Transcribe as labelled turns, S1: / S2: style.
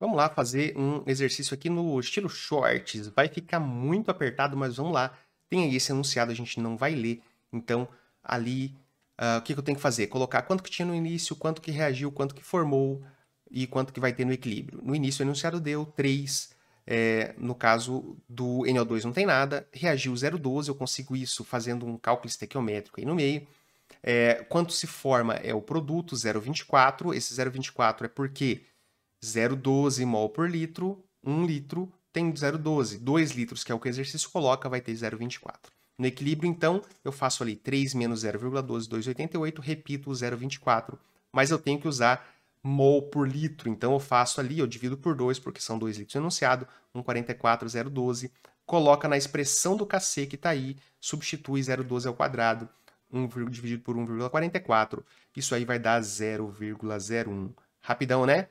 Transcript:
S1: Vamos lá fazer um exercício aqui no estilo shorts. Vai ficar muito apertado, mas vamos lá. Tem aí esse enunciado, a gente não vai ler. Então, ali, uh, o que, que eu tenho que fazer? Colocar quanto que tinha no início, quanto que reagiu, quanto que formou e quanto que vai ter no equilíbrio. No início, o enunciado deu 3. É, no caso do NO2 não tem nada. Reagiu 0,12, eu consigo isso fazendo um cálculo estequiométrico aí no meio. É, quanto se forma é o produto, 0,24. Esse 0,24 é porque 0,12 mol por litro, 1 litro tem 0,12, 2 litros, que é o que o exercício coloca, vai ter 0,24. No equilíbrio, então, eu faço ali 3 menos 0,12, 2,88, repito o 0,24, mas eu tenho que usar mol por litro, então eu faço ali, eu divido por 2, porque são 2 litros enunciado, 1,44,012, coloca na expressão do KC que está aí, substitui 0,12 ao quadrado, 1, dividido por 1,44, isso aí vai dar 0,01. Rapidão, né?